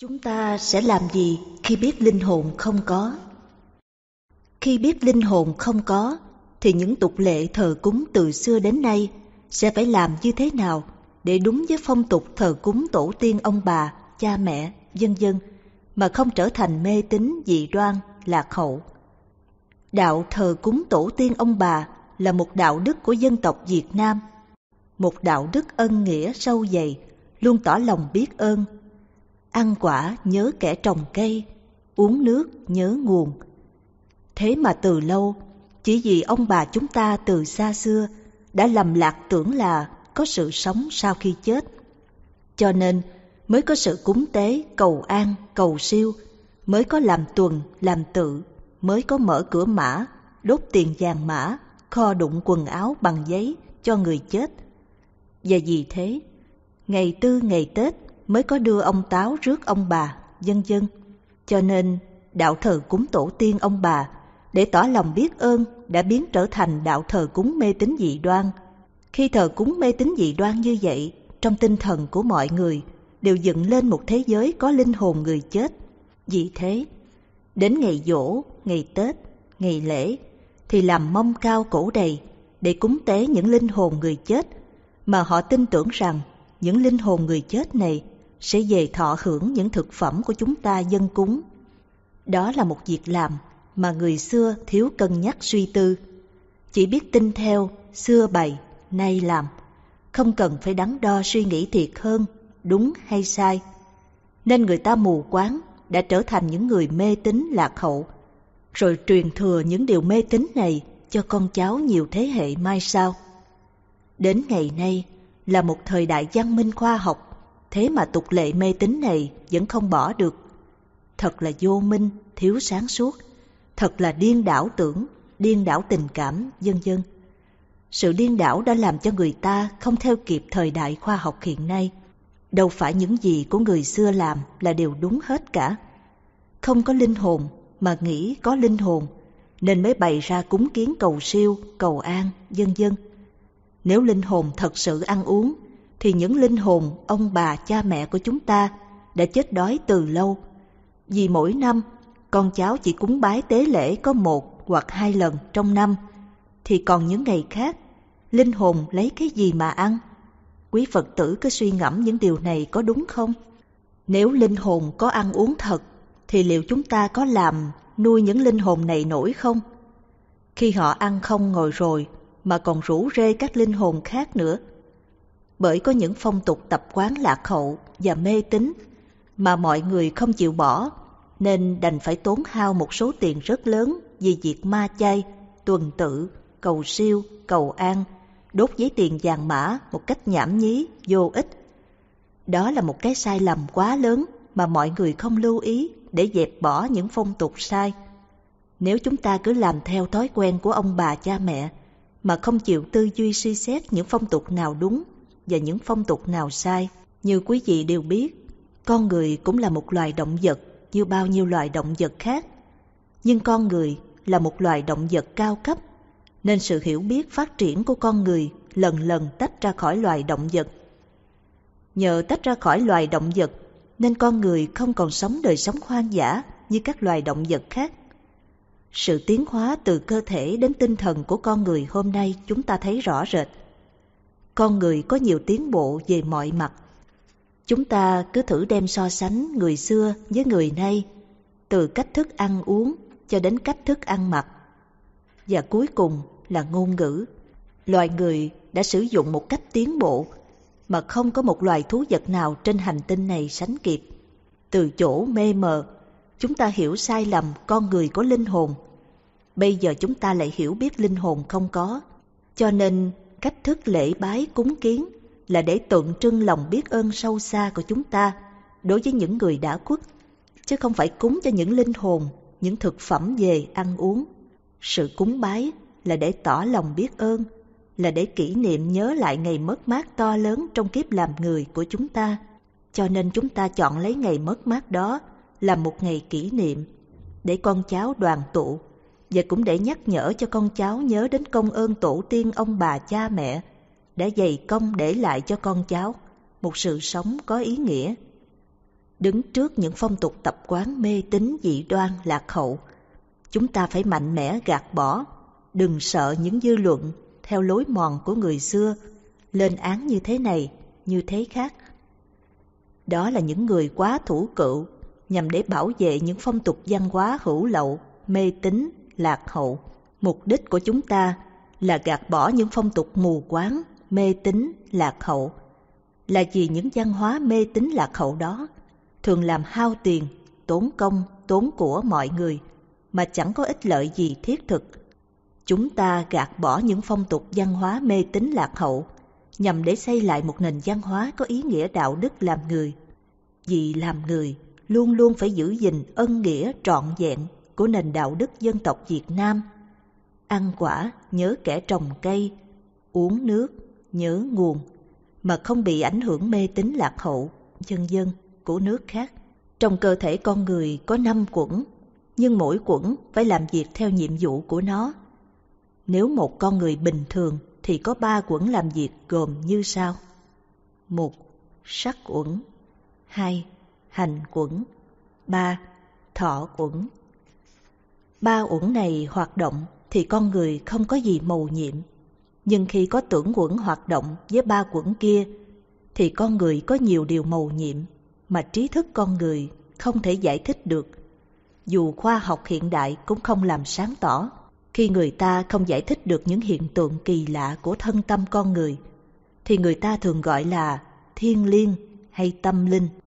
Chúng ta sẽ làm gì khi biết linh hồn không có? Khi biết linh hồn không có, thì những tục lệ thờ cúng từ xưa đến nay sẽ phải làm như thế nào để đúng với phong tục thờ cúng tổ tiên ông bà, cha mẹ, vân dân mà không trở thành mê tín dị đoan, lạc hậu. Đạo thờ cúng tổ tiên ông bà là một đạo đức của dân tộc Việt Nam, một đạo đức ân nghĩa sâu dày, luôn tỏ lòng biết ơn ăn quả nhớ kẻ trồng cây, uống nước nhớ nguồn. Thế mà từ lâu, chỉ vì ông bà chúng ta từ xa xưa đã lầm lạc tưởng là có sự sống sau khi chết. Cho nên mới có sự cúng tế, cầu an, cầu siêu, mới có làm tuần, làm tự, mới có mở cửa mã, đốt tiền vàng mã, kho đụng quần áo bằng giấy cho người chết. Và vì thế, ngày tư ngày Tết mới có đưa ông Táo rước ông bà, dân dân. Cho nên đạo thờ cúng tổ tiên ông bà để tỏ lòng biết ơn đã biến trở thành đạo thờ cúng mê tín dị đoan. Khi thờ cúng mê tín dị đoan như vậy, trong tinh thần của mọi người đều dựng lên một thế giới có linh hồn người chết. Vì thế, đến ngày dỗ, ngày Tết, ngày lễ thì làm mông cao cổ đầy để cúng tế những linh hồn người chết mà họ tin tưởng rằng những linh hồn người chết này sẽ về thọ hưởng những thực phẩm của chúng ta dân cúng. Đó là một việc làm mà người xưa thiếu cân nhắc suy tư, chỉ biết tin theo, xưa bày, nay làm, không cần phải đắn đo suy nghĩ thiệt hơn, đúng hay sai. Nên người ta mù quáng đã trở thành những người mê tín lạc hậu, rồi truyền thừa những điều mê tín này cho con cháu nhiều thế hệ mai sau. Đến ngày nay là một thời đại văn minh khoa học thế mà tục lệ mê tín này vẫn không bỏ được. Thật là vô minh, thiếu sáng suốt, thật là điên đảo tưởng, điên đảo tình cảm, vân vân. Sự điên đảo đã làm cho người ta không theo kịp thời đại khoa học hiện nay. Đâu phải những gì của người xưa làm là đều đúng hết cả. Không có linh hồn mà nghĩ có linh hồn, nên mới bày ra cúng kiến cầu siêu, cầu an, vân vân. Nếu linh hồn thật sự ăn uống thì những linh hồn ông bà cha mẹ của chúng ta đã chết đói từ lâu. Vì mỗi năm, con cháu chỉ cúng bái tế lễ có một hoặc hai lần trong năm, thì còn những ngày khác, linh hồn lấy cái gì mà ăn? Quý Phật tử cứ suy ngẫm những điều này có đúng không? Nếu linh hồn có ăn uống thật, thì liệu chúng ta có làm nuôi những linh hồn này nổi không? Khi họ ăn không ngồi rồi, mà còn rủ rê các linh hồn khác nữa, bởi có những phong tục tập quán lạc hậu và mê tín mà mọi người không chịu bỏ, nên đành phải tốn hao một số tiền rất lớn vì việc ma chay, tuần tự, cầu siêu, cầu an, đốt giấy tiền vàng mã một cách nhảm nhí, vô ích. Đó là một cái sai lầm quá lớn mà mọi người không lưu ý để dẹp bỏ những phong tục sai. Nếu chúng ta cứ làm theo thói quen của ông bà cha mẹ, mà không chịu tư duy suy xét những phong tục nào đúng và những phong tục nào sai. Như quý vị đều biết, con người cũng là một loài động vật như bao nhiêu loài động vật khác. Nhưng con người là một loài động vật cao cấp, nên sự hiểu biết phát triển của con người lần lần tách ra khỏi loài động vật. Nhờ tách ra khỏi loài động vật, nên con người không còn sống đời sống hoang dã như các loài động vật khác. Sự tiến hóa từ cơ thể đến tinh thần của con người hôm nay chúng ta thấy rõ rệt con người có nhiều tiến bộ về mọi mặt. Chúng ta cứ thử đem so sánh người xưa với người nay, từ cách thức ăn uống cho đến cách thức ăn mặc. Và cuối cùng là ngôn ngữ. Loài người đã sử dụng một cách tiến bộ mà không có một loài thú vật nào trên hành tinh này sánh kịp. Từ chỗ mê mờ, chúng ta hiểu sai lầm con người có linh hồn. Bây giờ chúng ta lại hiểu biết linh hồn không có. Cho nên cách thức lễ bái cúng kiến là để tượng trưng lòng biết ơn sâu xa của chúng ta đối với những người đã khuất, chứ không phải cúng cho những linh hồn, những thực phẩm về ăn uống. Sự cúng bái là để tỏ lòng biết ơn, là để kỷ niệm nhớ lại ngày mất mát to lớn trong kiếp làm người của chúng ta. Cho nên chúng ta chọn lấy ngày mất mát đó là một ngày kỷ niệm để con cháu đoàn tụ và cũng để nhắc nhở cho con cháu nhớ đến công ơn tổ tiên ông bà cha mẹ đã dày công để lại cho con cháu một sự sống có ý nghĩa. Đứng trước những phong tục tập quán mê tín dị đoan lạc hậu, chúng ta phải mạnh mẽ gạt bỏ, đừng sợ những dư luận theo lối mòn của người xưa, lên án như thế này, như thế khác. Đó là những người quá thủ cựu nhằm để bảo vệ những phong tục văn hóa hữu lậu, mê tín lạc hậu. Mục đích của chúng ta là gạt bỏ những phong tục mù quáng, mê tín lạc hậu. Là vì những văn hóa mê tín lạc hậu đó thường làm hao tiền, tốn công, tốn của mọi người mà chẳng có ích lợi gì thiết thực. Chúng ta gạt bỏ những phong tục văn hóa mê tín lạc hậu nhằm để xây lại một nền văn hóa có ý nghĩa đạo đức làm người. Vì làm người luôn luôn phải giữ gìn ân nghĩa trọn vẹn của nền đạo đức dân tộc Việt Nam. Ăn quả nhớ kẻ trồng cây, uống nước nhớ nguồn, mà không bị ảnh hưởng mê tín lạc hậu, dân dân của nước khác. Trong cơ thể con người có năm quẩn, nhưng mỗi quẩn phải làm việc theo nhiệm vụ của nó. Nếu một con người bình thường thì có ba quẩn làm việc gồm như sau. một Sắc quẩn hai Hành quẩn ba Thọ quẩn ba uẩn này hoạt động thì con người không có gì mầu nhiệm. Nhưng khi có tưởng quẩn hoạt động với ba quẩn kia thì con người có nhiều điều mầu nhiệm mà trí thức con người không thể giải thích được. Dù khoa học hiện đại cũng không làm sáng tỏ khi người ta không giải thích được những hiện tượng kỳ lạ của thân tâm con người thì người ta thường gọi là thiên liêng hay tâm linh.